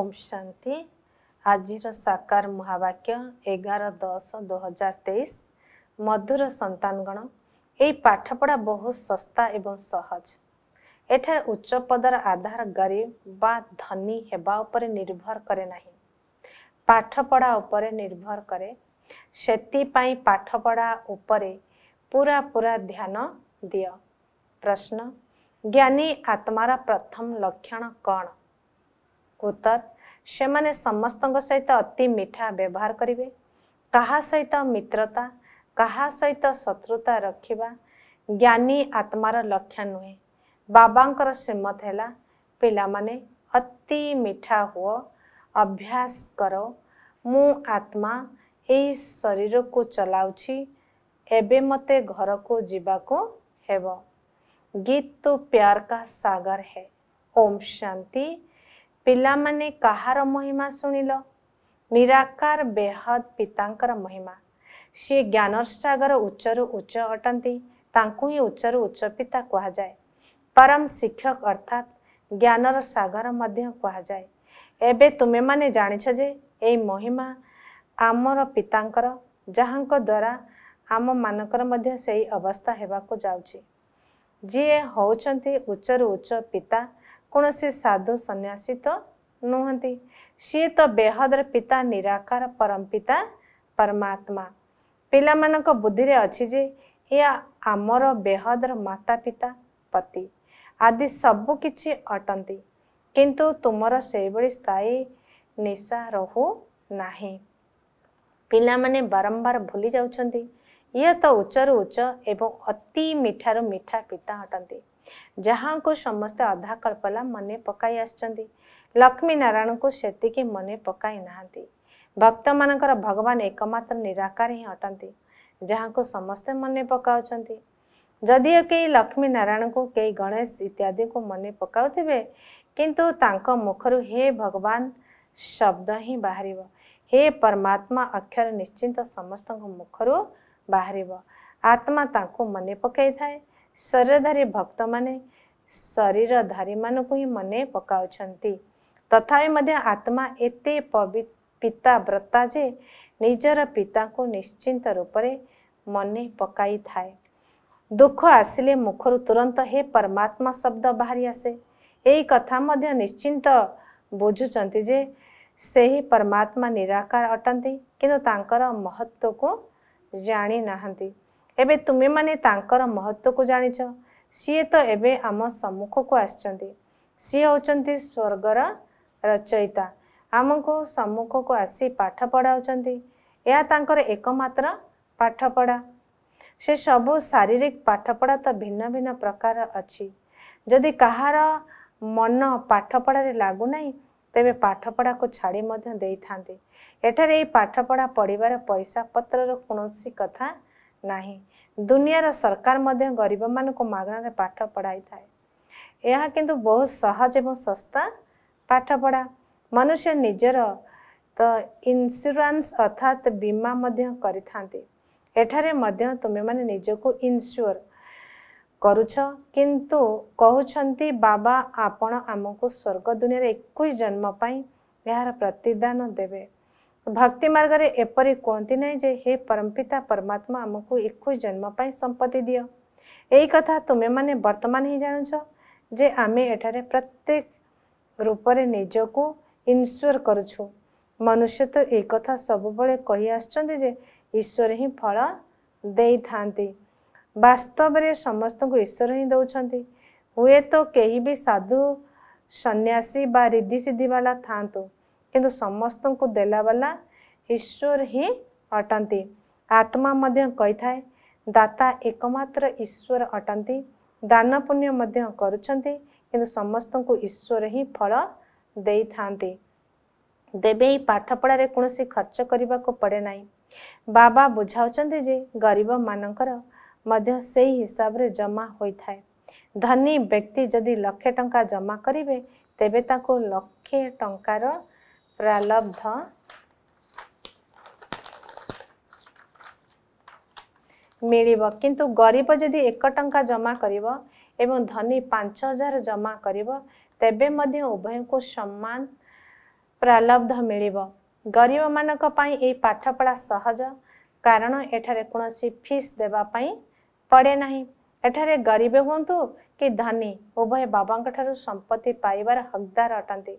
ଓମ୍ ଶାନ୍ତି ଆଜିର ସାକାର ମହାବାକ୍ୟ ଏଗାର ଦଶ ଦୁଇହଜାର ତେଇଶ ମଧୁର ସନ୍ତାନଗଣ ଏହି ପାଠପଢ଼ା ବହୁତ ଶସ୍ତା ଏବଂ ସହଜ ଏଠାରେ ଉଚ୍ଚ ପଦର ଆଧାର ଗରିବ ବା ଧନୀ ହେବା ଉପରେ ନିର୍ଭର କରେ ନାହିଁ ପାଠପଢ଼ା ଉପରେ ନିର୍ଭର କରେ ସେଥିପାଇଁ ପାଠପଢ଼ା ଉପରେ ପୁରା ପୁରା ଧ୍ୟାନ ଦିଅ ପ୍ରଶ୍ନ ଜ୍ଞାନୀ ଆତ୍ମାର ପ୍ରଥମ ଲକ୍ଷଣ କ'ଣ कुतर से मैंने समस्त सहित अति मीठा व्यवहार करेंगे का सहित मित्रता का सहित शत्रुता रखा ज्ञानी आत्मार लक्ष्य नुहे बाबा श्रीमत है पाने अति मीठा हुओ अभ्यास कर मु आत्मा शरीर को चलाऊँ एवं मत घर को जीवाकूब गीत तो प्यार का सागर है ओम शांति ପିଲାମାନେ କାହାର ମହିମା ଶୁଣିଲ ନିରାକାର ବେହଦ ପିତାଙ୍କର ମହିମା ସିଏ ଜ୍ଞାନର ସାଗର ଉଚ୍ଚରୁ ଉଚ୍ଚ ଅଟନ୍ତି ତାଙ୍କୁ ହିଁ ଉଚ୍ଚରୁ ଉଚ୍ଚ ପିତା କୁହାଯାଏ ପରମ ଶିକ୍ଷକ ଅର୍ଥାତ୍ ଜ୍ଞାନର ସାଗର ମଧ୍ୟ କୁହାଯାଏ ଏବେ ତୁମେମାନେ ଜାଣିଛ ଯେ ଏଇ ମହିମା ଆମର ପିତାଙ୍କର ଯାହାଙ୍କ ଦ୍ୱାରା ଆମମାନଙ୍କର ମଧ୍ୟ ସେଇ ଅବସ୍ଥା ହେବାକୁ ଯାଉଛି ଯିଏ ହେଉଛନ୍ତି ଉଚ୍ଚରୁ ଉଚ୍ଚ ପିତା କୌଣସି ସାଧୁ ସନ୍ନ୍ୟାସୀ ତ ନୁହନ୍ତି ସିଏ ତ ବେହଦର ପିତା ନିରାକାର ପରମ ପିତା ପରମାତ୍ମା ପିଲାମାନଙ୍କ ବୁଦ୍ଧିରେ ଅଛି ଯେ ଏହା ଆମର ବେହଦର ମାତା ପିତା ପତି ଆଦି ସବୁ କିଛି ଅଟନ୍ତି କିନ୍ତୁ ତୁମର ସେଇଭଳି ସ୍ଥାୟୀ ନିଶା ରହୁ ନାହିଁ ପିଲାମାନେ ବାରମ୍ବାର ଭୁଲି ଯାଉଛନ୍ତି ଇଏ ତ ଉଚ୍ଚରୁ ଉଚ୍ଚ ଏବଂ ଅତି ମିଠାରୁ ମିଠା ପିତା ଅଟନ୍ତି जहाँ को समस्ते अधा कल्पला मन लक्ष्मी नारायण को से मन पकई भक्त मान भगवान एकम्र निराकार ही अटंती जहाँ को समस्ते मन पकाचं जदि कई लक्ष्मीनारायण को कई गणेश इत्यादि को मन पकाथे कि मुखर हे भगवान शब्द ही बाहर हे परमात्मा अक्षर निश्चिंत समस्त मुखर बाहर आत्मा मन पकई थाएं ଶରୀରଧାରୀ ଭକ୍ତମାନେ ଶରୀରଧାରୀମାନଙ୍କୁ ହିଁ ମନେ ପକାଉଛନ୍ତି ତଥାପି ମଧ୍ୟ ଆତ୍ମା ଏତେ ପିତା ବ୍ରତା ଯେ ନିଜର ପିତାଙ୍କୁ ନିଶ୍ଚିନ୍ତ ରୂପରେ ମନେ ପକାଇଥାଏ ଦୁଃଖ ଆସିଲେ ମୁଖରୁ ତୁରନ୍ତ ହେ ପରମାତ୍ମା ଶବ୍ଦ ବାହାରି ଆସେ ଏହି କଥା ମଧ୍ୟ ନିଶ୍ଚିନ୍ତ ବୁଝୁଛନ୍ତି ଯେ ସେହି ପରମାତ୍ମା ନିରାକାର ଅଟନ୍ତି କିନ୍ତୁ ତାଙ୍କର ମହତ୍ତ୍ୱକୁ ଜାଣିନାହାନ୍ତି ଏବେ ତୁମେମାନେ ତାଙ୍କର ମହତ୍ଵକୁ ଜାଣିଛ ସିଏ ତ ଏବେ ଆମ ସମ୍ମୁଖକୁ ଆସିଛନ୍ତି ସିଏ ହେଉଛନ୍ତି ସ୍ୱର୍ଗର ରଚୟିତା ଆମକୁ ସମ୍ମୁଖକୁ ଆସି ପାଠ ପଢ଼ାଉଛନ୍ତି ଏହା ତାଙ୍କର ଏକମାତ୍ର ପାଠପଢ଼ା ସେ ସବୁ ଶାରୀରିକ ପାଠପଢ଼ା ତ ଭିନ୍ନ ଭିନ୍ନ ପ୍ରକାର ଅଛି ଯଦି କାହାର ମନ ପାଠପଢ଼ାରେ ଲାଗୁନାହିଁ ତେବେ ପାଠପଢ଼ାକୁ ଛାଡ଼ି ମଧ୍ୟ ଦେଇଥାନ୍ତି ଏଠାରେ ଏହି ପାଠପଢ଼ା ପଢ଼ିବାର ପଇସା ପତ୍ରର କୌଣସି କଥା ନାହିଁ ଦୁନିଆର ସରକାର ମଧ୍ୟ ଗରିବମାନଙ୍କୁ ମାଗଣାରେ ପାଠ ପଢ଼ାଇଥାଏ ଏହା କିନ୍ତୁ ବହୁତ ସହଜ ଏବଂ ଶସ୍ତା ପାଠପଢ଼ା ମନୁଷ୍ୟ ନିଜର ତ ଇନ୍ସୁରାନ୍ସ ଅର୍ଥାତ୍ ବୀମା ମଧ୍ୟ କରିଥାନ୍ତି ଏଠାରେ ମଧ୍ୟ ତୁମେମାନେ ନିଜକୁ ଇନ୍ସ୍ୟୁର କରୁଛ କିନ୍ତୁ କହୁଛନ୍ତି ବାବା ଆପଣ ଆମକୁ ସ୍ୱର୍ଗ ଦୁନିଆରେ ଏକୋଇଶ ଜନ୍ମ ପାଇଁ ଏହାର ପ୍ରତିଦାନ ଦେବେ ଭକ୍ତି ମାର୍ଗରେ ଏପରି କୁହନ୍ତି ନାହିଁ ଯେ ହେ ପରମପିତା ପରମାତ୍ମା ଆମକୁ ଏକୋଇଶ ଜନ୍ମ ପାଇଁ ସମ୍ପତ୍ତି ଦିଅ ଏଇ କଥା ତୁମେମାନେ ବର୍ତ୍ତମାନ ହିଁ ଜାଣୁଛ ଯେ ଆମେ ଏଠାରେ ପ୍ରତ୍ୟେକ ରୂପରେ ନିଜକୁ ଇନସ୍ୟୋର କରୁଛୁ ମନୁଷ୍ୟ ତ ଏଇ କଥା ସବୁବେଳେ କହି ଆସୁଛନ୍ତି ଯେ ଈଶ୍ୱର ହିଁ ଫଳ ଦେଇଥାନ୍ତି ବାସ୍ତବରେ ସମସ୍ତଙ୍କୁ ଈଶ୍ୱର ହିଁ ଦେଉଛନ୍ତି ହୁଏତ କେହି ବି ସାଧୁ ସନ୍ନ୍ୟାସୀ ବା ରିଦ୍ଧି ସିଦ୍ଧିବାଲା ଥାଆନ୍ତୁ କିନ୍ତୁ ସମସ୍ତଙ୍କୁ ଦେଲା ବାଲା ଈଶ୍ୱର ହିଁ ଅଟନ୍ତି ଆତ୍ମା ମଧ୍ୟ କହିଥାଏ ଦାତା ଏକମାତ୍ର ଈଶ୍ୱର ଅଟନ୍ତି ଦାନ ପୁଣ୍ୟ ମଧ୍ୟ କରୁଛନ୍ତି କିନ୍ତୁ ସମସ୍ତଙ୍କୁ ଈଶ୍ୱର ହିଁ ଫଳ ଦେଇଥାନ୍ତି ତେବେ ଏହି ପାଠପଢ଼ାରେ କୌଣସି ଖର୍ଚ୍ଚ କରିବାକୁ ପଡ଼େ ନାହିଁ ବାବା ବୁଝାଉଛନ୍ତି ଯେ ଗରିବମାନଙ୍କର ମଧ୍ୟ ସେହି ହିସାବରେ ଜମା ହୋଇଥାଏ ଧନୀ ବ୍ୟକ୍ତି ଯଦି ଲକ୍ଷେ ଟଙ୍କା ଜମା କରିବେ ତେବେ ତାଙ୍କୁ ଲକ୍ଷେ ଟଙ୍କାର प्रलब्ध मिल कि गरीब जदि एक टा जमा एवं धनी पांच हजार जमा कर तेबे उभय को सम्मान प्रलब्ध मिल गरीब मानाई ये पाठपढ़ा सहज कारण एठार कौन सी फीस देवाई पड़े ना एठार गरीब हूँ कि धनी उभय बाबा संपत्ति पाइबार हकदार अटंती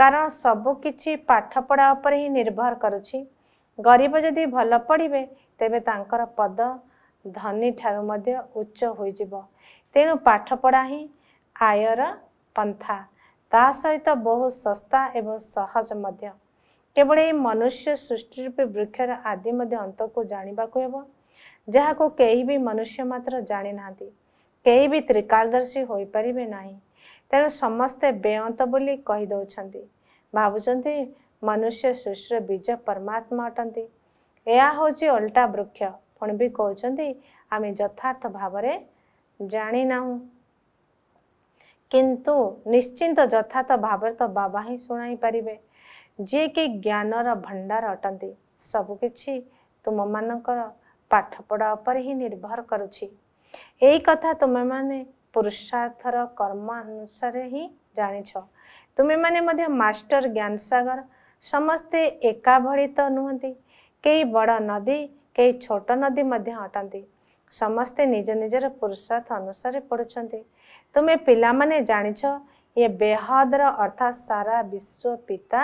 କାରଣ ସବୁକିଛି ପାଠପଢ଼ା ଉପରେ ହିଁ ନିର୍ଭର କରୁଛି ଗରିବ ଯଦି ଭଲ ପଢ଼ିବେ ତେବେ ତାଙ୍କର ପଦ ଧନୀ ଠାରୁ ମଧ୍ୟ ଉଚ୍ଚ ହୋଇଯିବ ତେଣୁ ପାଠପଢ଼ା ହିଁ ଆୟର ପନ୍ଥା ତା ସହିତ ବହୁ ଶସ୍ତା ଏବଂ ସହଜ ମଧ୍ୟ କେବଳ ଏହି ମନୁଷ୍ୟ ସୃଷ୍ଟି ରୂପେ ବୃକ୍ଷର ଆଦି ମଧ୍ୟ ଅନ୍ତକୁ ଜାଣିବାକୁ ହେବ ଯାହାକୁ କେହି ବି ମନୁଷ୍ୟ ମାତ୍ର ଜାଣିନାହାନ୍ତି କେହି ବି ତ୍ରିକାଳଦର୍ଶୀ ହୋଇପାରିବେ ନାହିଁ ତେଣୁ ସମସ୍ତେ ବେୟନ୍ତ ବୋଲି କହିଦେଉଛନ୍ତି ଭାବୁଛନ୍ତି ମନୁଷ୍ୟ ସୃଷ୍ଟିର ବୀଜ ପରମାତ୍ମା ଅଟନ୍ତି ଏହା ହେଉଛି ଓଲଟା ବୃକ୍ଷ ପୁଣି ବି କହୁଛନ୍ତି ଆମେ ଯଥାର୍ଥ ଭାବରେ ଜାଣିନାହୁଁ କିନ୍ତୁ ନିଶ୍ଚିନ୍ତ ଯଥାର୍ଥ ଭାବରେ ତ ବାବା ହିଁ ଶୁଣାଇ ପାରିବେ ଯିଏକି ଜ୍ଞାନର ଭଣ୍ଡାର ଅଟନ୍ତି ସବୁ କିଛି ତୁମମାନଙ୍କର ପାଠପଢ଼ା ଉପରେ ହିଁ ନିର୍ଭର କରୁଛି ଏଇ କଥା ତୁମେମାନେ ପୁରୁଷାର୍ଥର କର୍ମ ଅନୁସାରେ ହିଁ ଜାଣିଛ ତୁମେମାନେ ମଧ୍ୟ ମାଷ୍ଟର ଜ୍ଞାନସାଗର ସମସ୍ତେ ଏକା ଭଳି ତ ନୁହନ୍ତି କେହି ବଡ଼ ନଦୀ କେହି ଛୋଟ ନଦୀ ମଧ୍ୟ ଅଟନ୍ତି ସମସ୍ତେ ନିଜ ନିଜର ପୁରୁଷାର୍ଥ ଅନୁସାରେ ପଢ଼ୁଛନ୍ତି ତୁମେ ପିଲାମାନେ ଜାଣିଛ ଏ ବେହଦର ଅର୍ଥାତ୍ ସାରା ବିଶ୍ୱ ପିତା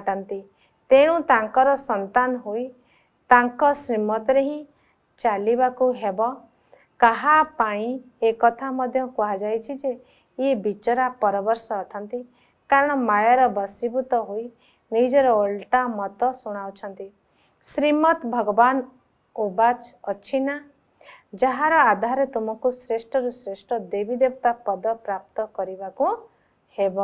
ଅଟନ୍ତି ତେଣୁ ତାଙ୍କର ସନ୍ତାନ ହୋଇ ତାଙ୍କ ଶ୍ରୀମତରେ ହିଁ ଚାଲିବାକୁ ହେବ କାହା ପାଇଁ ଏକଥା ମଧ୍ୟ କୁହାଯାଇଛି ଯେ ଇଏ ବିଚରା ପରବର୍ଷ ଅଟନ୍ତି କାରଣ ମାୟାର ବଶୀଭୂତ ହୋଇ ନିଜର ଓଲଟା ମତ ଶୁଣାଉଛନ୍ତି ଶ୍ରୀମଦ୍ ଭଗବାନ ଓବାଚ ଅଛି ନା ଯାହାର ଆଧାରରେ ତୁମକୁ ଶ୍ରେଷ୍ଠରୁ ଶ୍ରେଷ୍ଠ ଦେବୀ ଦେବତା ପଦ ପ୍ରାପ୍ତ କରିବାକୁ ହେବ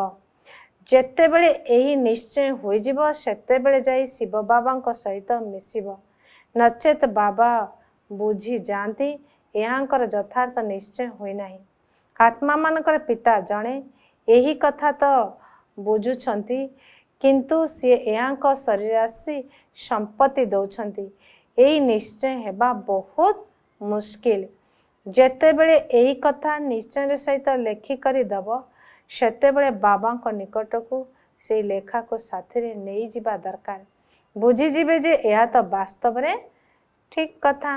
ଯେତେବେଳେ ଏହି ନିଶ୍ଚୟ ହୋଇଯିବ ସେତେବେଳେ ଯାଇ ଶିବ ବାବାଙ୍କ ସହିତ ମିଶିବ ନଚେତ୍ ବାବା ବୁଝିଯାଆନ୍ତି ଏହାଙ୍କର ଯଥାର୍ଥ ନିଶ୍ଚୟ ହୋଇନାହିଁ ଆତ୍ମାମାନଙ୍କର ପିତା ଜଣେ ଏହି କଥା ତ ବୁଝୁଛନ୍ତି କିନ୍ତୁ ସିଏ ଏହାଙ୍କ ଶରୀର ଆସି ସମ୍ପତ୍ତି ଦେଉଛନ୍ତି ଏହି ନିଶ୍ଚୟ ହେବା ବହୁତ ମୁସ୍କିଲ ଯେତେବେଳେ ଏହି କଥା ନିଶ୍ଚୟ ସହିତ ଲେଖିକରି ଦେବ ସେତେବେଳେ ବାବାଙ୍କ ନିକଟକୁ ସେଇ ଲେଖାକୁ ସାଥିରେ ନେଇଯିବା ଦରକାର ବୁଝିଯିବେ ଯେ ଏହା ତ ବାସ୍ତବରେ ଠିକ୍ କଥା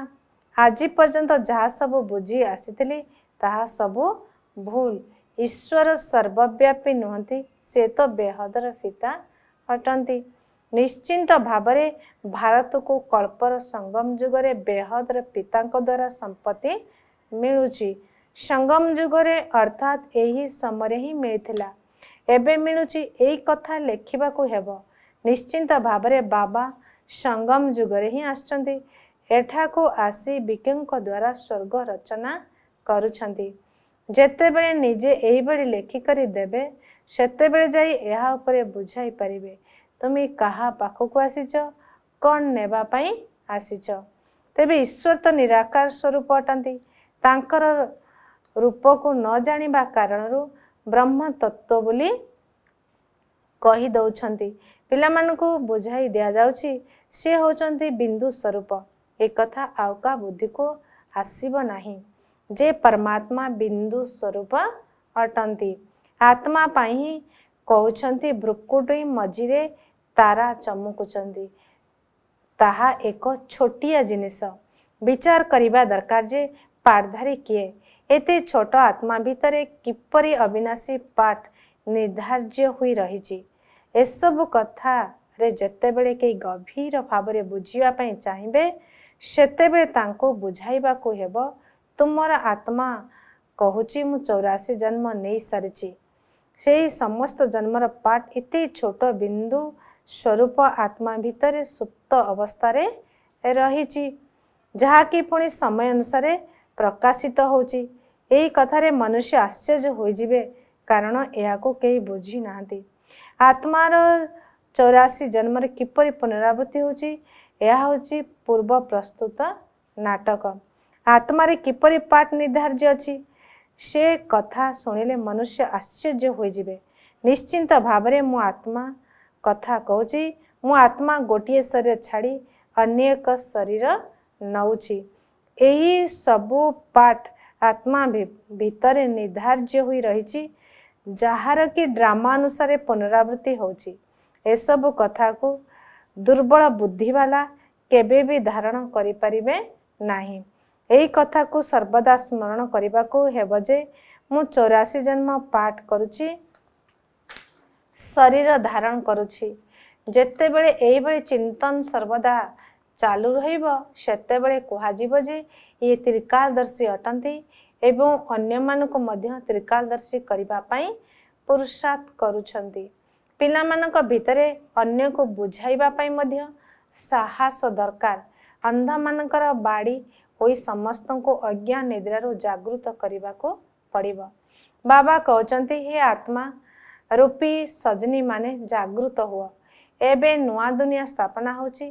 ଆଜି ପର୍ଯ୍ୟନ୍ତ ଯାହା ସବୁ ବୁଝି ଆସିଥିଲି ତାହା ସବୁ ଭୁଲ ଈଶ୍ୱର ସର୍ବବ୍ୟାପୀ ନୁହନ୍ତି ସେ ତ ବେହଦର ପିତା ଅଟନ୍ତି ନିଶ୍ଚିନ୍ତ ଭାବରେ ଭାରତକୁ କଳ୍ପର ସଙ୍ଗମ ଯୁଗରେ ବେହଦର ପିତାଙ୍କ ଦ୍ୱାରା ସମ୍ପତ୍ତି ମିଳୁଛି ସଙ୍ଗମ ଯୁଗରେ ଅର୍ଥାତ୍ ଏହି ସମୟରେ ହିଁ ମିଳିଥିଲା ଏବେ ମିଳୁଛି ଏଇ କଥା ଲେଖିବାକୁ ହେବ ନିଶ୍ଚିନ୍ତ ଭାବରେ ବାବା ସଙ୍ଗମ ଯୁଗରେ ହିଁ ଆସୁଛନ୍ତି ଏଠାକୁ ଆସି ବିକେଙ୍କ ଦ୍ୱାରା ସ୍ୱର୍ଗ ରଚନା କରୁଛନ୍ତି ଯେତେବେଳେ ନିଜେ ଏହିଭଳି ଲେଖିକରି ଦେବେ ସେତେବେଳେ ଯାଇ ଏହା ଉପରେ ବୁଝାଇ ପାରିବେ ତୁମେ କାହା ପାଖକୁ ଆସିଛ କ'ଣ ନେବା ପାଇଁ ଆସିଛ ତେବେ ଈଶ୍ୱର ତ ନିରାକାର ସ୍ୱରୂପ ଅଟନ୍ତି ତାଙ୍କର ରୂପକୁ ନ ଜାଣିବା କାରଣରୁ ବ୍ରହ୍ମ ତତ୍ତ୍ୱ ବୋଲି କହିଦେଉଛନ୍ତି ପିଲାମାନଙ୍କୁ ବୁଝାଇ ଦିଆଯାଉଛି ସିଏ ହେଉଛନ୍ତି ବିନ୍ଦୁ ସ୍ୱରୂପ एक आवका बुद्धि को आसब ना जे परमात्मा बिंदु स्वरूप अटंती पाई कौन ब्रुकुट मझीरे तारा चमकुंट ता एक छोटिया जिनस विचार करने दरकार जे पाठधारी किए ये छोट आत्मा भितर किपर अविनाशी पाठ निर्धार्य हो रही एसबू कथा जिते बड़े कई गभर भाव बुझापी चाहिए ସେତେବେଳେ ତାଙ୍କୁ ବୁଝାଇବାକୁ ହେବ ତୁମର ଆତ୍ମା କହୁଛି ମୁଁ ଚଉରାଶୀ ଜନ୍ମ ନେଇସାରିଛି ସେହି ସମସ୍ତ ଜନ୍ମର ପାଠ ଏତେ ଛୋଟ ବିନ୍ଦୁ ସ୍ୱରୂପ ଆତ୍ମା ଭିତରେ ସୁପ୍ତ ଅବସ୍ଥାରେ ରହିଛି ଯାହାକି ପୁଣି ସମୟ ଅନୁସାରେ ପ୍ରକାଶିତ ହେଉଛି ଏହି କଥାରେ ମନୁଷ୍ୟ ଆଶ୍ଚର୍ଯ୍ୟ ହୋଇଯିବେ କାରଣ ଏହାକୁ କେହି ବୁଝିନାହାନ୍ତି ଆତ୍ମାର ଚଉରାଶୀ ଜନ୍ମରେ କିପରି ପୁନରାବୃତ୍ତି ହେଉଛି ଏହା ହେଉଛି ପୂର୍ବ ପ୍ରସ୍ତୁତ ନାଟକ ଆତ୍ମାରେ କିପରି ପାଠ ନିର୍ଦ୍ଧାର୍ଯ୍ୟ ଅଛି ସେ କଥା ଶୁଣିଲେ ମନୁଷ୍ୟ ଆଶ୍ଚର୍ଯ୍ୟ ହୋଇଯିବେ ନିଶ୍ଚିନ୍ତ ଭାବରେ ମୁଁ ଆତ୍ମା କଥା କହୁଛି ମୁଁ ଆତ୍ମା ଗୋଟିଏ ଶରୀର ଛାଡ଼ି ଅନ୍ୟ ଏକ ଶରୀର ନେଉଛି ଏହି ସବୁ ପାଠ ଆତ୍ମା ଭିତରେ ନିର୍ଦ୍ଧାର୍ଯ୍ୟ ହୋଇ ରହିଛି ଯାହାର କି ଡ୍ରାମା ଅନୁସାରେ ପୁନରାବୃତ୍ତି ହେଉଛି ଏସବୁ କଥାକୁ ଦୁର୍ବଳ ବୁଦ୍ଧିବାଲା କେବେ ବି ଧାରଣ କରିପାରିବେ ନାହିଁ ଏହି କଥାକୁ ସର୍ବଦା ସ୍ମରଣ କରିବାକୁ ହେବ ଯେ ମୁଁ ଚଉରାଶୀ ଜନ୍ମ ପାଠ କରୁଛି ଶରୀର ଧାରଣ କରୁଛି ଯେତେବେଳେ ଏହିଭଳି ଚିନ୍ତନ ସର୍ବଦା ଚାଲୁ ରହିବ ସେତେବେଳେ କୁହାଯିବ ଯେ ଇଏ ତ୍ରିକାଳଦର୍ଶୀ ଅଟନ୍ତି ଏବଂ ଅନ୍ୟମାନଙ୍କୁ ମଧ୍ୟ ତ୍ରିକାଳଦର୍ଶୀ କରିବା ପାଇଁ ପୁରୁଷାର୍ଥ କରୁଛନ୍ତି ପିଲାମାନଙ୍କ ଭିତରେ ଅନ୍ୟକୁ ବୁଝାଇବା ପାଇଁ ମଧ୍ୟ ସାହସ ଦରକାର ଅନ୍ଧମାନଙ୍କର ବାଡ଼ି ହୋଇ ସମସ୍ତଙ୍କୁ ଅଜ୍ଞା ନିଦ୍ରାରୁ ଜାଗୃତ କରିବାକୁ ପଡ଼ିବ ବାବା କହୁଛନ୍ତି ହେ ଆତ୍ମା ରୂପୀ ସଜନୀମାନେ ଜାଗୃତ ହୁଅ ଏବେ ନୂଆ ଦୁନିଆ ସ୍ଥାପନା ହେଉଛି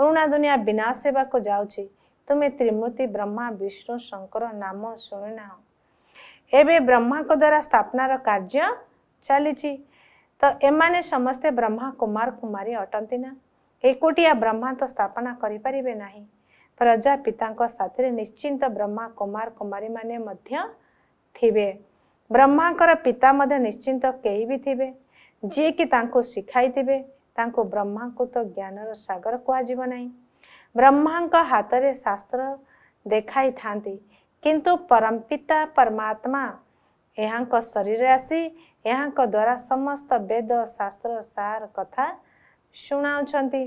ପୁରୁଣା ଦୁନିଆ ବିନାଶ ହେବାକୁ ଯାଉଛି ତୁମେ ତ୍ରିମୂର୍ତ୍ତି ବ୍ରହ୍ମା ବିଷ୍ଣୁ ଶଙ୍କର ନାମ ଶୁଣୁନାହ ଏବେ ବ୍ରହ୍ମାଙ୍କ ଦ୍ୱାରା ସ୍ଥାପନାର କାର୍ଯ୍ୟ ଚାଲିଛି ଏମାନେ ସମସ୍ତେ ବ୍ରହ୍ମା କୁମାର କୁମାରୀ ଅଟନ୍ତି ନା ଏକୁଟିଆ ବ୍ରହ୍ମା ତ ସ୍ଥାପନା କରିପାରିବେ ନାହିଁ ପ୍ରଜାପିତାଙ୍କ ସାଥିରେ ନିଶ୍ଚିନ୍ତ ବ୍ରହ୍ମା କୁମାର କୁମାରୀମାନେ ମଧ୍ୟ ଥିବେ ବ୍ରହ୍ମାଙ୍କର ପିତା ମଧ୍ୟ ନିଶ୍ଚିନ୍ତ କେହି ବି ଥିବେ ଯିଏକି ତାଙ୍କୁ ଶିଖାଇଥିବେ ତାଙ୍କୁ ବ୍ରହ୍ମାଙ୍କୁ ତ ଜ୍ଞାନର ସାଗର କୁହାଯିବ ନାହିଁ ବ୍ରହ୍ମାଙ୍କ ହାତରେ ଶାସ୍ତ୍ର ଦେଖାଇଥାନ୍ତି କିନ୍ତୁ ପରମପିତା ପରମାତ୍ମା ଏହାଙ୍କ ଶରୀରରେ ଆସି ଏହାଙ୍କ ଦ୍ୱାରା ସମସ୍ତ ବେଦ ଶାସ୍ତ୍ର ସାର କଥା ଶୁଣାଉଛନ୍ତି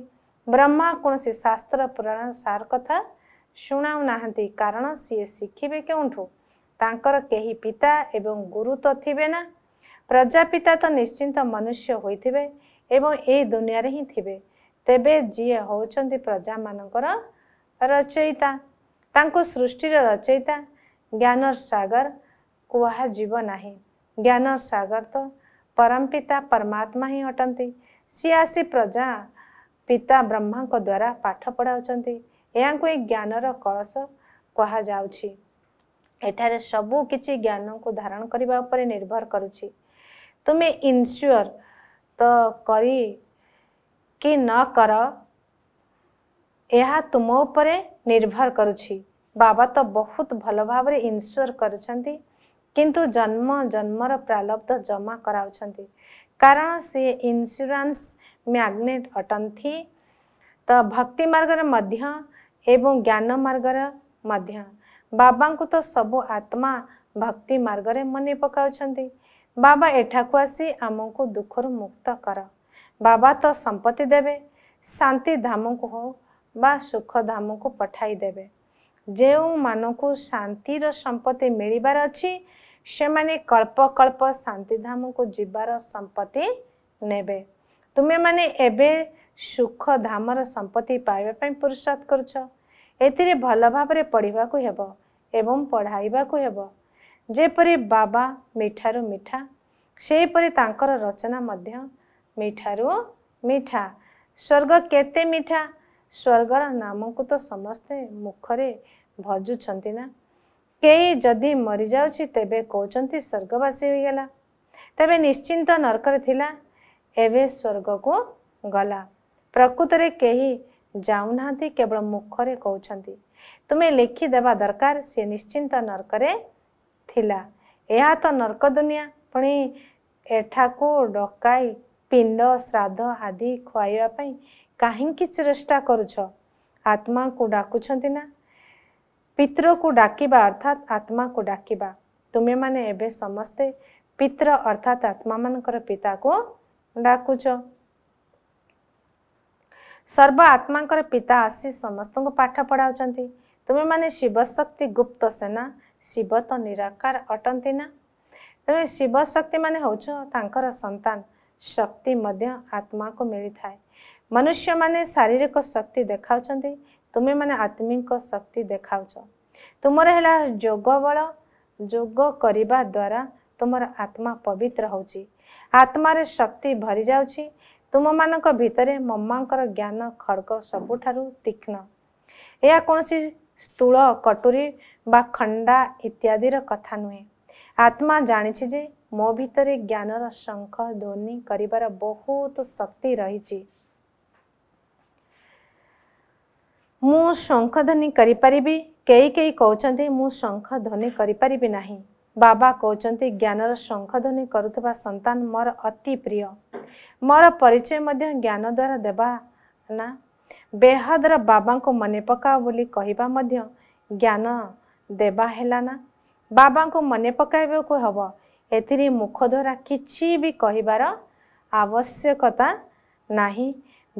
ବ୍ରହ୍ମା କୌଣସି ଶାସ୍ତ୍ର ପୁରାଣ ସାର କଥା ଶୁଣାଉ ନାହାନ୍ତି କାରଣ ସିଏ ଶିଖିବେ କେଉଁଠୁ ତାଙ୍କର କେହି ପିତା ଏବଂ ଗୁରୁ ତ ଥିବେ ନା ପ୍ରଜାପିତା ତ ନିଶ୍ଚିନ୍ତ ମନୁଷ୍ୟ ହୋଇଥିବେ ଏବଂ ଏହି ଦୁନିଆରେ ହିଁ ଥିବେ ତେବେ ଯିଏ ହେଉଛନ୍ତି ପ୍ରଜାମାନଙ୍କର ରଚୟିତା ତାଙ୍କୁ ସୃଷ୍ଟିର ରଚୟିତା ଜ୍ଞାନର ସାଗର କୁହାଯିବ ନାହିଁ ଜ୍ଞାନ ସାଗର ତ ପରମପିତା ପରମାତ୍ମା ହିଁ ଅଟନ୍ତି ସିଏ ଆସି ପ୍ରଜା ପିତା ବ୍ରହ୍ମାଙ୍କ ଦ୍ୱାରା ପାଠ ପଢ଼ାଉଛନ୍ତି ଏହାକୁ ହିଁ ଜ୍ଞାନର କଳସ କୁହାଯାଉଛି ଏଠାରେ ସବୁ କିଛି ଜ୍ଞାନକୁ ଧାରଣ କରିବା ଉପରେ ନିର୍ଭର କରୁଛି ତୁମେ ଇନସ୍ୟୁର ତ କରି କି ନ କର ଏହା ତୁମ ଉପରେ ନିର୍ଭର କରୁଛି ବାବା ତ ବହୁତ ଭଲ ଭାବରେ ଇନସ୍ୟୁର କରୁଛନ୍ତି କିନ୍ତୁ ଜନ୍ମ ଜନ୍ମର ପ୍ରାଲବ୍ଧ ଜମା କରାଉଛନ୍ତି କାରଣ ସେ ଇନ୍ସୁରାନ୍ସ ମ୍ୟାଗ୍ନେଟ୍ ଅଟନ୍ତି ତ ଭକ୍ତି ମାର୍ଗରେ ମଧ୍ୟ ଏବଂ ଜ୍ଞାନ ମାର୍ଗରେ ମଧ୍ୟ ବାବାଙ୍କୁ ତ ସବୁ ଆତ୍ମା ଭକ୍ତି ମାର୍ଗରେ ମନେ ପକାଉଛନ୍ତି ବାବା ଏଠାକୁ ଆସି ଆମକୁ ଦୁଃଖରୁ ମୁକ୍ତ କର ବାବା ତ ସମ୍ପତ୍ତି ଦେବେ ଶାନ୍ତି ଧାମକୁ ହଉ ବା ସୁଖ ଧାମକୁ ପଠାଇଦେବେ ଯେଉଁମାନଙ୍କୁ ଶାନ୍ତିର ସମ୍ପତ୍ତି ମିଳିବାର ଅଛି ସେମାନେ କଳ୍ପ କଳ୍ପ ଶାନ୍ତିଧାମକୁ ଯିବାର ସମ୍ପତ୍ତି ନେବେ ତୁମେମାନେ ଏବେ ସୁଖ ଧାମର ସମ୍ପତ୍ତି ପାଇବା ପାଇଁ ପୁରସ୍କାର କରୁଛ ଏଥିରେ ଭଲ ଭାବରେ ପଢ଼ିବାକୁ ହେବ ଏବଂ ପଢ଼ାଇବାକୁ ହେବ ଯେପରି ବାବା ମିଠାରୁ ମିଠା ସେହିପରି ତାଙ୍କର ରଚନା ମଧ୍ୟ ମିଠାରୁ ମିଠା ସ୍ୱର୍ଗ କେତେ ମିଠା ସ୍ୱର୍ଗର ନାମକୁ ତ ସମସ୍ତେ ମୁଖରେ ଭଜୁଛନ୍ତି ନା କେହି ଯଦି ମରିଯାଉଛି ତେବେ କହୁଛନ୍ତି ସ୍ୱର୍ଗବାସୀ ହୋଇଗଲା ତେବେ ନିଶ୍ଚିନ୍ତ ନର୍କରେ ଥିଲା ଏବେ ସ୍ୱର୍ଗକୁ ଗଲା ପ୍ରକୃତରେ କେହି ଯାଉନାହାନ୍ତି କେବଳ ମୁଖରେ କହୁଛନ୍ତି ତୁମେ ଲେଖିଦେବା ଦରକାର ସେ ନିଶ୍ଚିନ୍ତ ନର୍କରେ ଥିଲା ଏହା ତ ନର୍କ ଦୁନିଆ ପୁଣି ଏଠାକୁ ଡକାଇ ପିଣ୍ଡ ଶ୍ରାଦ୍ଧ ଆଦି ଖୁଆଇବା ପାଇଁ କାହିଁକି ଚେଷ୍ଟା କରୁଛ ଆତ୍ମାଙ୍କୁ ଡାକୁଛନ୍ତି ନା पितृ को डाक अर्थात आत्मा को डाक तुम्हें मैंने एबे समस्ते पितृ अर्थात आत्मा मान पिता को डाकुच सर्व आत्मा पिता आसी समस्त को पाठ पढ़ाऊँ तुम्हें माने शिवशक्ति गुप्त सेना शिव तो निराकार अटंती ना तुम शिवशक्ति माने होकर संतान शक्ति मध्य आत्मा को मिली थाए मनुष्य माने शारीरिक शक्ति देखा ତୁମେମାନେ ଆତ୍ମିକ ଶକ୍ତି ଦେଖାଉଛ ତୁମର ହେଲା ଯୋଗ ବଳ ଯୋଗ କରିବା ଦ୍ୱାରା ତୁମର ଆତ୍ମା ପବିତ୍ର ହେଉଛି ଆତ୍ମାରେ ଶକ୍ତି ଭରିଯାଉଛି ତୁମମାନଙ୍କ ଭିତରେ ମମାଙ୍କର ଜ୍ଞାନ ଖଡ଼ଗ ସବୁଠାରୁ ତୀକ୍ଷ୍ଣ ଏହା କୌଣସି ସ୍ଥୂଳ କଟୁରୀ ବା ଖଣ୍ଡା ଇତ୍ୟାଦିର କଥା ନୁହେଁ ଆତ୍ମା ଜାଣିଛି ଯେ ମୋ ଭିତରେ ଜ୍ଞାନର ଶଙ୍ଖ ଧ୍ୱନି କରିବାର ବହୁତ ଶକ୍ତି ରହିଛି ମୁଁ ଶଙ୍ଖଧ୍ୱନି କରିପାରିବି କେହି କେହି କହୁଛନ୍ତି ମୁଁ ଶଙ୍ଖଧ୍ୱନି କରିପାରିବି ନାହିଁ ବାବା କହୁଛନ୍ତି ଜ୍ଞାନର ଶଙ୍ଖଧ୍ୱନି କରୁଥିବା ସନ୍ତାନ ମୋର ଅତି ପ୍ରିୟ ମୋର ପରିଚୟ ମଧ୍ୟ ଜ୍ଞାନ ଦ୍ୱାରା ଦେବା ନା ବେହଦର ବାବାଙ୍କୁ ମନେ ପକାଅ ବୋଲି କହିବା ମଧ୍ୟ ଜ୍ଞାନ ଦେବା ହେଲା ନା ବାବାଙ୍କୁ ମନେ ପକାଇବାକୁ ହେବ ଏଥିରେ ମୁଖ ଦ୍ୱାରା କିଛି ବି କହିବାର ଆବଶ୍ୟକତା ନାହିଁ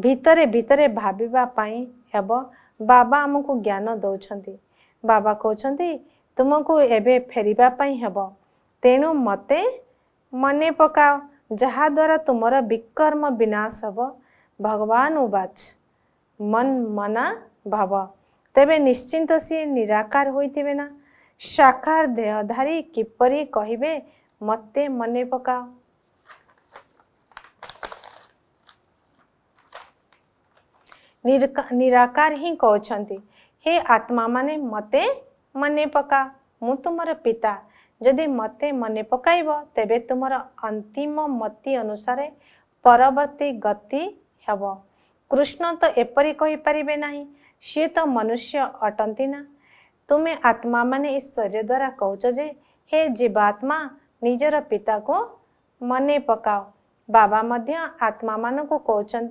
ଭିତରେ ଭିତରେ ଭାବିବା ପାଇଁ ହେବ ବାବା ଆମକୁ ଜ୍ଞାନ ଦେଉଛନ୍ତି ବାବା କହୁଛନ୍ତି ତୁମକୁ ଏବେ ଫେରିବା ପାଇଁ ହେବ ତେଣୁ ମୋତେ ମନେ ପକାଅ ଯାହାଦ୍ୱାରା ତୁମର ବିକର୍ମ ବିନାଶ ହେବ ଭଗବାନ ଉବାଚ ମନ ମନା ଭାବ ତେବେ ନିଶ୍ଚିନ୍ତ ସିଏ ନିରାକାର ହୋଇଥିବେ ନା ସାକାର ଦେହଧାରୀ କିପରି କହିବେ ମୋତେ ମନେ ପକାଅ निराकार ही कहते हे आत्मा मान मत मन पका मु तुम पिता जदि मत मन पक तेब तुम अंतिम मती अनुसार परवर्ती गति हेब कृष्ण तो एपरी कहीपारे ना सी तो मनुष्य अटंती ना तुम्हें आत्मा मान शरीर द्वारा कहचे हे जीवात्मा निजर पिता को मन पकाओ बाबा आत्मा मान को कौन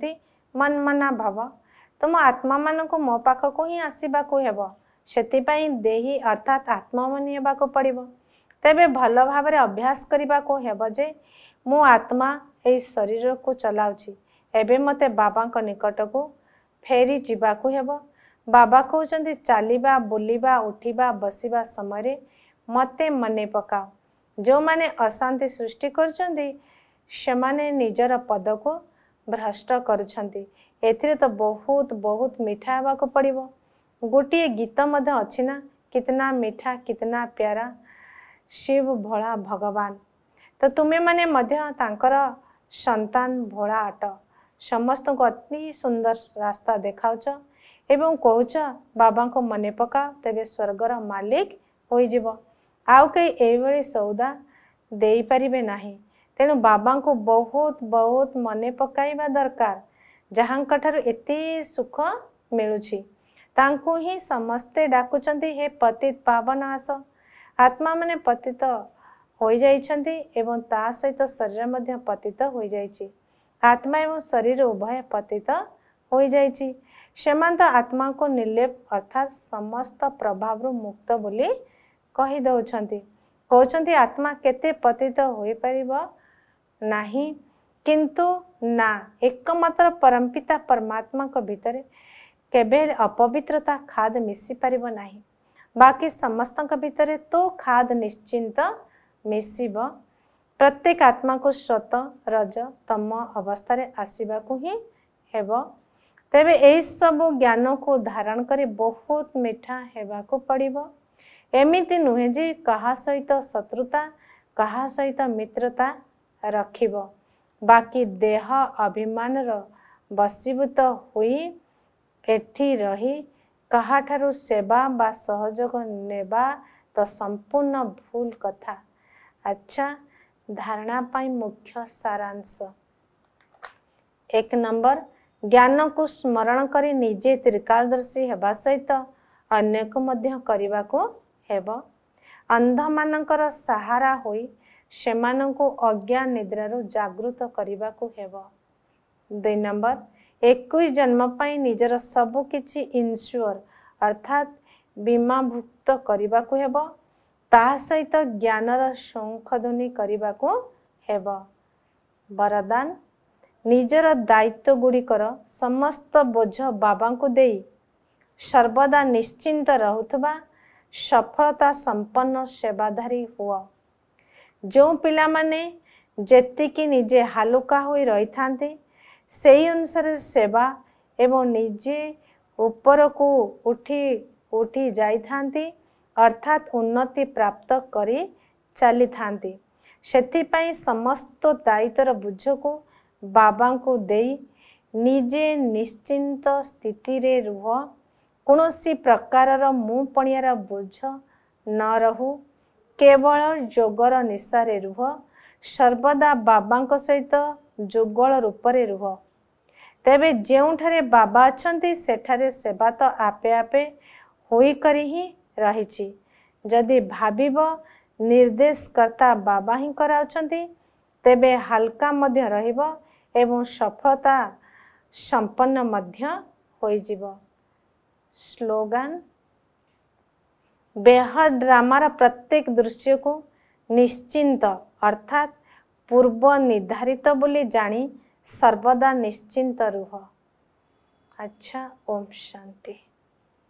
मनमना भाव ତୁମ ଆତ୍ମାମାନଙ୍କୁ ମୋ ପାଖକୁ ହିଁ ଆସିବାକୁ ହେବ ସେଥିପାଇଁ ଦେହି ଅର୍ଥାତ୍ ଆତ୍ମମନି ହେବାକୁ ପଡ଼ିବ ତେବେ ଭଲ ଭାବରେ ଅଭ୍ୟାସ କରିବାକୁ ହେବ ଯେ ମୁଁ ଆତ୍ମା ଏହି ଶରୀରକୁ ଚଲାଉଛି ଏବେ ମୋତେ ବାବାଙ୍କ ନିକଟକୁ ଫେରି ଯିବାକୁ ହେବ ବାବା କହୁଛନ୍ତି ଚାଲିବା ବୁଲିବା ଉଠିବା ବସିବା ସମୟରେ ମୋତେ ମନେ ପକାଅ ଯେଉଁମାନେ ଅଶାନ୍ତି ସୃଷ୍ଟି କରୁଛନ୍ତି ସେମାନେ ନିଜର ପଦକୁ ଭ୍ରଷ୍ଟ କରୁଛନ୍ତି ଏଥିରେ ତ ବହୁତ ବହୁତ ମିଠା ହେବାକୁ ପଡ଼ିବ ଗୋଟିଏ ଗୀତ ମଧ୍ୟ ଅଛି ନା କିତନା ମିଠା କିତନା ପ୍ୟାରା ଶିବ ଭୋଳା ଭଗବାନ ତ ତୁମେମାନେ ମଧ୍ୟ ତାଙ୍କର ସନ୍ତାନ ଭୋଳା ଅଟ ସମସ୍ତଙ୍କୁ ଅତି ସୁନ୍ଦର ରାସ୍ତା ଦେଖାଉଛ ଏବଂ କହୁଛ ବାବାଙ୍କୁ ମନେ ପକାଅ ତେବେ ସ୍ୱର୍ଗର ମାଲିକ ହୋଇଯିବ ଆଉ କେହି ଏଇଭଳି ସଉଦା ଦେଇପାରିବେ ନାହିଁ ତେଣୁ ବାବାଙ୍କୁ ବହୁତ ବହୁତ ମନେ ପକାଇବା ଦରକାର ଯାହାଙ୍କ ଠାରୁ ଏତେ ସୁଖ ମିଳୁଛି ତାଙ୍କୁ ହିଁ ସମସ୍ତେ ଡାକୁଛନ୍ତି ହେ ପତି ପାବନ ଆସ ଆତ୍ମାମାନେ ପତିତ ହୋଇଯାଇଛନ୍ତି ଏବଂ ତା ସହିତ ଶରୀର ମଧ୍ୟ ପତିତ ହୋଇଯାଇଛି ଆତ୍ମା ଏବଂ ଶରୀର ଉଭୟ ପତିତ ହୋଇଯାଇଛି ସେମାନେ ତ ଆତ୍ମାକୁ ନିର୍ଲେପ ଅର୍ଥାତ୍ ସମସ୍ତ ପ୍ରଭାବରୁ ମୁକ୍ତ ବୋଲି କହିଦେଉଛନ୍ତି କହୁଛନ୍ତି ଆତ୍ମା କେତେ ପତିତ ହୋଇପାରିବ ନାହିଁ किंतु ना एकम्र परमपिता परमात्मा को भितर के अपवित्रता खाद मिशी पार ना बाकी समस्त भितर तो खाद निश्चिंत मिशिव प्रत्येक आत्मा को स्वत रज तम अवस्था आसवा को ही हेब तेब यह ज्ञान को धारण कर बहुत मीठा होगा पड़ब एमती जी का सहित शत्रुता का सहित मित्रता रख बाकी देह अभिमान वशीभूत हो रही क्या सेवा ने तो संपूर्ण भूल कथा अच्छा धारणापाई मुख्य सारांश एक नंबर ज्ञान को स्मरण कर निजे त्रिकालदर्शी होगा सहित अनेक को अंध मानकर सहारा हुई ସେମାନଙ୍କୁ ଅଜ୍ଞା ନିଦ୍ରାରୁ ଜାଗୃତ କରିବାକୁ ହେବ ଦୁଇ ନମ୍ବର ଏକୋଇଶ ଜନ୍ମ ପାଇଁ ନିଜର ସବୁ କିଛି ଇନ୍ସ୍ୟୋର୍ ଅର୍ଥାତ୍ ବୀମାଭୁକ୍ତ କରିବାକୁ ହେବ ତା ସହିତ ଜ୍ଞାନର ଶଙ୍ଖଧ୍ୱନି କରିବାକୁ ହେବ ବରଦାନ ନିଜର ଦାୟିତ୍ୱ ଗୁଡ଼ିକର ସମସ୍ତ ବୋଝ ବାବାଙ୍କୁ ଦେଇ ସର୍ବଦା ନିଶ୍ଚିନ୍ତ ରହୁଥିବା ସଫଳତା ସମ୍ପନ୍ନ ସେବାଧାରୀ ହୁଅ ଯେଉଁ ପିଲାମାନେ ଯେତିକି ନିଜେ ହାଲୁକା ହୋଇ ରହିଥାନ୍ତି ସେଇ ଅନୁସାରେ ସେବା ଏବଂ ନିଜେ ଉପରକୁ ଉଠି ଉଠି ଯାଇଥାନ୍ତି ଅର୍ଥାତ୍ ଉନ୍ନତି ପ୍ରାପ୍ତ କରି ଚାଲିଥାନ୍ତି ସେଥିପାଇଁ ସମସ୍ତ ଦାୟିତ୍ୱର ବୁଝକୁ ବାବାଙ୍କୁ ଦେଇ ନିଜେ ନିଶ୍ଚିନ୍ତ ସ୍ଥିତିରେ ରୁହ କୌଣସି ପ୍ରକାରର ମୁଁ ପଣିଆର ବୋଝ ନ ରହୁ କେବଳ ଯୋଗର ନିଶାରେ ରୁହ ସର୍ବଦା ବାବାଙ୍କ ସହିତ ଯୁଗଳ ରୂପରେ ରୁହ ତେବେ ଯେଉଁଠାରେ ବାବା ଅଛନ୍ତି ସେଠାରେ ସେବା ତ ଆପେ ଆପେ ହୋଇକରି ହିଁ ରହିଛି ଯଦି ଭାବିବ ନିର୍ଦ୍ଦେଶକର୍ତ୍ତା ବାବା ହିଁ କରାଉଛନ୍ତି ତେବେ ହାଲକା ମଧ୍ୟ ରହିବ ଏବଂ ସଫଳତା ସମ୍ପନ୍ନ ମଧ୍ୟ ହୋଇଯିବ ସ୍ଲୋଗାନ बेहद ड्रामार प्रत्येक दृश्य को निश्चिंत अर्थात पूर्व निर्धारित बोली जानी सर्वदा निश्चिंत रुह अच्छा ओम शांति